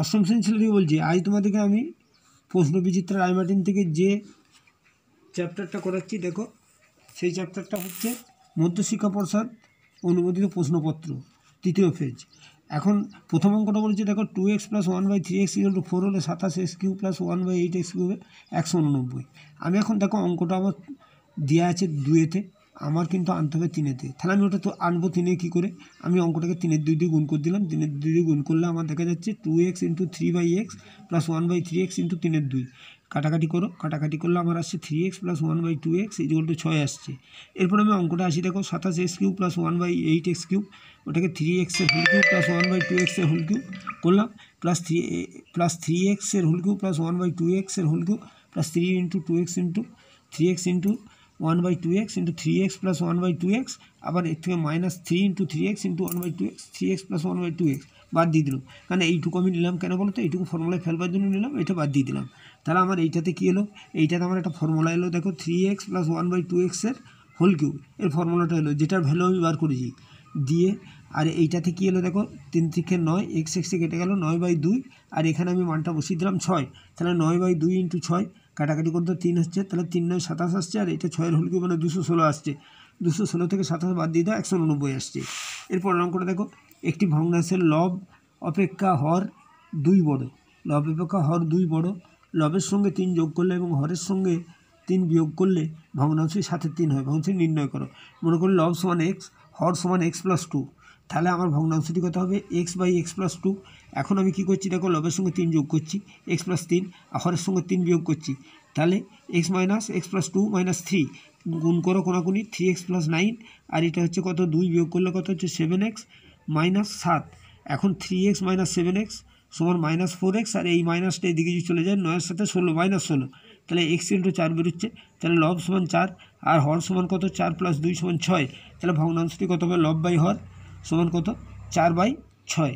অষ্টম শ্রেণী ছেলেটিকে বলছি আজ তোমাদেরকে আমি প্রশ্ন বিচিত্রা রায়মার্টিন থেকে যে চ্যাপ্টারটা করাচ্ছি দেখো সেই চ্যাপ্টারটা হচ্ছে মধ্যশিক্ষা পর্ষদ অনুমোদিত প্রশ্নপত্র তৃতীয় ফেজ এখন প্রথম অঙ্কটা বলেছে দেখো two x plus one by three x you two four হলে সাতাশ x cube plus one by eight x হবে একশো উননব্বই আমি এখন দেখো অঙ্কটা আমার দেওয়া আছে দুয়েতে আমার কিন্তু আনতে হবে তিনেতে তাহলে আমি ওটা তো আনবো তিনে কী করে আমি অঙ্কটাকে তিনের দুই দিয়ে গুণ করে দিলাম তিনের দুই দিয়ে গুণ করলে আমার দেখা যাচ্ছে two x into three by x plus one by three x into তিনের দুই কাটাকাটি করো কাটাকাটি করলে আমার আসছে three x plus one by two x এই টু ছয় আসছে এরপর আমি অঙ্কটা আসি দেখো সাতাশ x cube plus one by eight x cube ওটাকে থ্রি এক্সের whole cube plus one by two এক্সের হোল কিউ করলাম প্লাস থ্রি প্লাস থ্রি এক্সের whole cube plus one by two এক্সের whole cube plus three into two x into three x into one by two x into three x plus one by two x আবার এর থেকে minus three into three x into one by two x three x plus one by two x বাদ দিয়ে দিলাম কারণ এইটুকু আমি নিলাম কেন বলো তো এইটুকু ফর্মুলায় ফেলবার জন্য নিলাম এটা বাদ দিয়ে দিলাম তাহলে আমার এইটাতে কী এলো এইটাতে আমার একটা ফর্মুলা এলো দেখো three x plus one by two এক্সের হোল কিউব এর ফর্মুলাটা এলো যেটার ভ্যালু আমি বার করেছি দিয়ে আর এইটাতে কী এলো দেখো তিন থেকে নয় এক্স এক্সে কেটে গেলো নয় বাই দুই আর এখানে আমি মানটা বসিয়ে দিলাম ছয় তাহলে নয় বাই দুই ইন্টু ছয় কাটাকাটি করতে তিন আসছে তাহলে তিন নয় সাতাশ আসছে আর এটা ছয়ের হুলকি মানে দুশো ষোলো আসছে দুশো ষোলো থেকে সাতাশ বাদ দিয়ে দাও একশো উনব্বই আসছে এরপর অঙ্কটা দেখো একটি ভগ্নাশের লব অপেক্ষা হর দুই বড় লব অপেক্ষা হর দুই বড় লবের সঙ্গে তিন যোগ করলে এবং হরের সঙ্গে তিন বিয়োগ করলে ভগ্নাংশের সাথে তিন হয় ভগ্নাংশ নির্ণয় করো মনে করো লব সমান এক্স হর সমান এক্স প্লাস টু তাহলে আমার ভগ্নাংশটি কত হবে x by x plus two এখন আমি কী করছি দেখো লবের সঙ্গে তিন যোগ করছি এক্স প্লাস তিন আর হরের সঙ্গে তিন বিয়োগ করছি তাহলে x minus x plus two minus three গুণ করো কোনাকুনি থ্রি এক্স প্লাস নাইন আর এটা হচ্ছে কত দুই বিয়োগ করলে কত হচ্ছে সেভেন এক্স মাইনাস সাত এখন three x minus seven x সমান মাইনাস ফোর এক্স আর এই মাইনাসটা এদিকে যদি চলে যায় নয়ের সাথে ষোলো মাইনাস ষোলো তাহলে এক্স ইন্টু চার বেরোচ্ছে তাহলে লব সমান চার আর হর সমান কত চার প্লাস দুই সমান ছয় তাহলে ভগ্নাংশটি কত হবে লব বাই হর সমান কত চার বাই ছয়